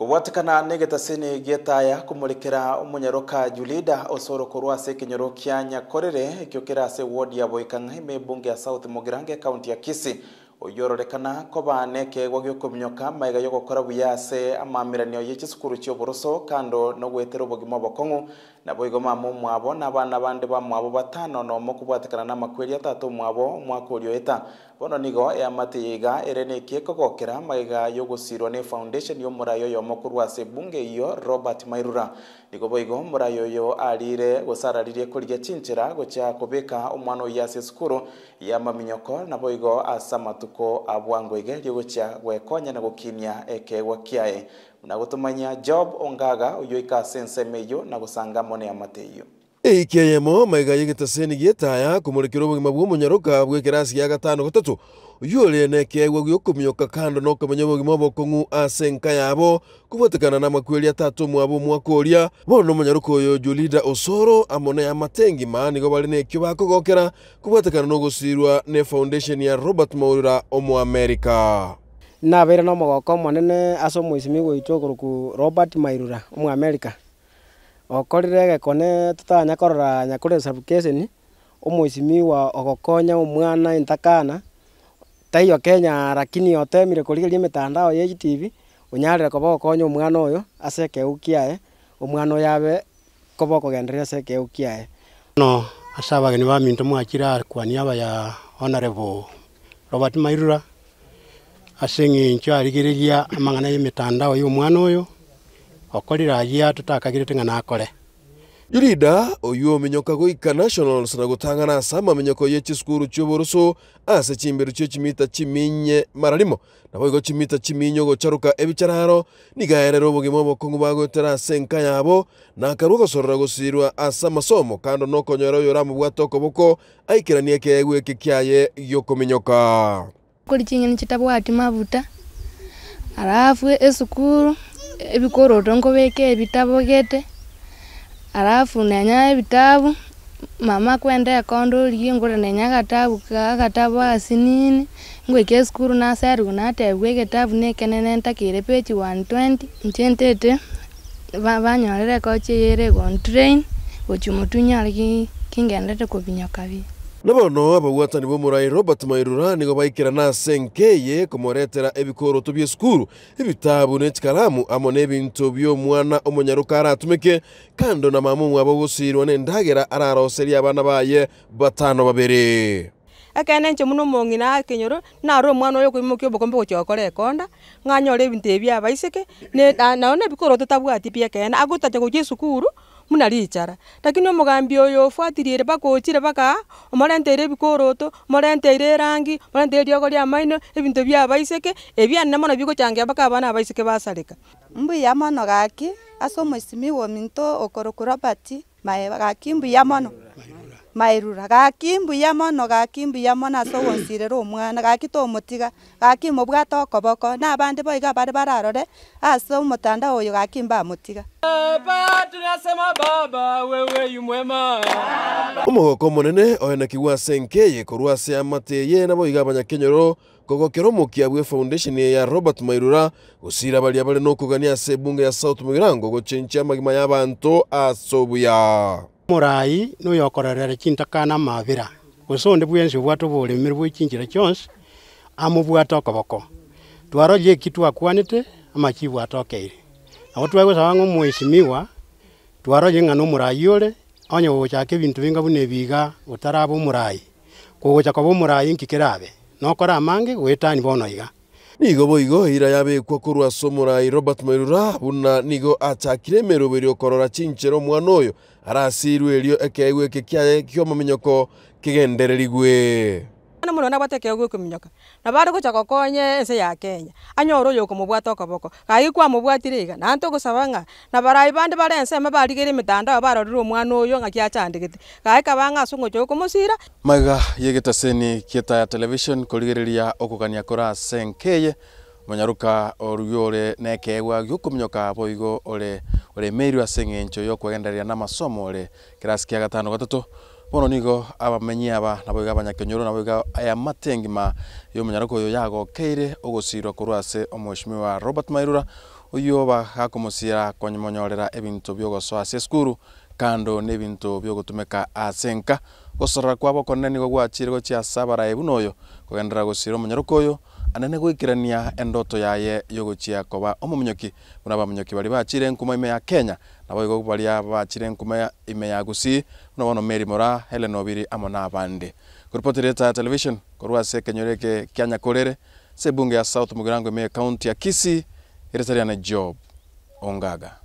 kuvatikana nigetasini gietaya kumulikira omonyaroka julida osoroko rwase ekinyoro kia nyakorere ikiukira ase wodi ya boikang'a ime bunge ya south mogirange kaunti ya kisi oyororekana koba nekegwa giokominyoka maiga yogokora buya ase amaamiranio ya chisukuru chia oboroso kando na ogwetera obogima obokong'u nabo igo mama omwabo nabana abande bamwabo batano nomo okobwatekana na amakweri atatu omwabo omwaka eta bono nigo eamate yeiga ere neki ekogokera magega yogosirwa na efoundation yomorai oyo omo korwasa ebunge iyo robert mairura nigo boigo omorai oyo arire gosararirie ekorigia chinchera gochia kobeka omwana oyo ya sekuru ya maminyoko nabo igo ase amatuko abwango iga riogochia gwekonya na gokinia ekeegwa kiaye na gotomanya job ongaga uyoika sense meyo na gosanga mone ya mateyo hamwe n'iy'amateye ikeyemo mayiga y'igitase ya kumurikira ubugima bw'umunyaruka bw'ikirasi gya gatano gatatu yurenekegwa gyokumyoka kando nokamenya obogima obokong'u ase nka yabo kobwetekana na amakweri atatu mwabo omwaka oria bono omonyaruka yo julida osoro amone ya matengi amatengi maa nigo bare nekio bakogokera kobwetekana n'ogosirwa ne foundation ya robert maurira omu nabere na omogoko omonene ase omoisimi goitu ogoruku robert mairura omoamerika okorire egekone totanya korora nya kore subcation omoisimiwa ogokonya omwana entakana taiyo kenya rakini otemire korigeria emetandao ya htv onyarire koba ogokonya omwana oyo ase ekeu kiaye omwana oyo abe koba okogenderera ase ekeu kiaye ase abageni ba minto mwachire akwani aba ya honorable robert mairura ase eng'encho arigereria amang'ana ya emetandao ya omwana oyo okorire agia atutakagiräte ng'ana akore yurida oyo omenyoko goika nationals na gotang'ana ase amamenyoko ya chisukuru chia oboroso ase chimberu chia chimita chiminye mararimo na igo chimita chiminye ogocharuka ebichararo nigaerera obogima obokong'u bagoetera ase enka yabo nakarwa gosorora gosirwa ase amasomo kando nokonyora oyo oramobwata okoboko aikerania ekegwa eke kiaye giokominyoka koria ching'eni chitabwati mabuta arafu esukuru ebikoroto nkobeka ebitabo gete alafu nenya ebitabu mama kwenda ekondorie ngore nenya agatabu ka agatabu ase nini ngoeka esukuru naserigwa natebiwa egetabu naekenene ntakeire page one twenty inche ntete ba, banyorere ekochi eyeregontrain gochia motunyarigi kingendete kobinyoka bie nabano abagwatani b'omurayi robert mairura nigo baikira nasenkeye komoretera ebikoroto bya esukuru ebitabu n'ekikaramu amo n'ebinto by'omwana omonyaruka aratumike kando na mama omwabo ogosirwe n'endagera araroseria abana baye batano babere ekene nche muno mong'ina akenyoro naro omwana oyo okoimokia obokombe gochiokora ekonda ng'anyora ebinto ebi abaiseke nao na ebikoroto tabwati pi ekene agotacha gochia esukuru muna lakini omogambi oyo ofwatirire bagochire baka omorenteire ebikoroto omorenteire erangi omorenteire riogo ria amaino ebinto bia abaiseke ebianene mono bigochangia baka abana abaiseke basareka mbuya mono gaki ase omoisimi wa ominto okorokwa robert maeba gaki mbuya mono mairura gakimbuya mono gakimbuya mono ase ogonsirera omwana gaki tomutiga gaki mobwata okoboko na abande boiga bare bararore ase omotanda oyo gaki mbamutiga Baba tunasema baba wewe yumwema omogoko monene oenaki gwase enkeye korwa ase amateye nabo iga abanyakenyoro kogokera omokia bwe foundation ya robert mairura gosira baria bare nokogania ase ebunge ya south mugirango gochenchia amagima abanto ase obuya murai nuyokororera chintakana mavira gusundi bwensi bwatu bulimire bwichinjira chonsi amubwata okoboko twaro jeki twakwanite amachibwata okeire nabo twagosaba ng'a omwoisimiwa twaro je ng'ana omurai ore onye gogochaka ebinto binga buna ebiga otaraba omurai kogocha koba omurai nkikerabe nokora amange goetani bono iga nigo boigo ira yabekwa korwa somorai robert mairura buna nigo achakire emeroberio okorora chinchero omwana oyo arasirwe erio ekeigwa eke kiaye kia omomenyoko gwe ana mono na bate ke ugu kuminyoka na bado guchaka kokonye ese ya Kenya anyoro yo kumubwata okoboko kai kwa mubwatire iga na nto gusabanga na barai bande bare ense me barigere baro barorire mwana uyo ng'aki achandigete kai kabanga asung'u cho kumusira maiga seni kita ya television kuligiriria okugania kora senkeye monyaruka oruyo ore nekewa gyokuminyoka boigo ore ore meirwa seng'encho yo kwegendereria na masomo ore kirasi kia gatano gatatu bono nigo abamenyi aba nabo iga abanyakenyoro nabo iga aya matengi ma yomunyaroko oyo yagokeire ogosirwa korwa ase wa Robert Mairura uyo bagakomusiera konyomonyorera ebinto biogosoa ase esukuru kando na ebinto biogotumeka ase enka gosorora kwabo okonene nigo gwachire gochiasa abarae buna oyo kogendera gosira omonyoroko oyo anene gwikirania endoto yaye yogochia ba omomunyoki buna bamunyoki bari bachire nkuma ime ya kenya nabo bali baria bachire nkuma ime ya gusi buna bono meri mora helen obiri amona na abande kuripotireta television se kenyoreke kianya korere se bunge ya south mugirango ime county ya kisi na job ongaga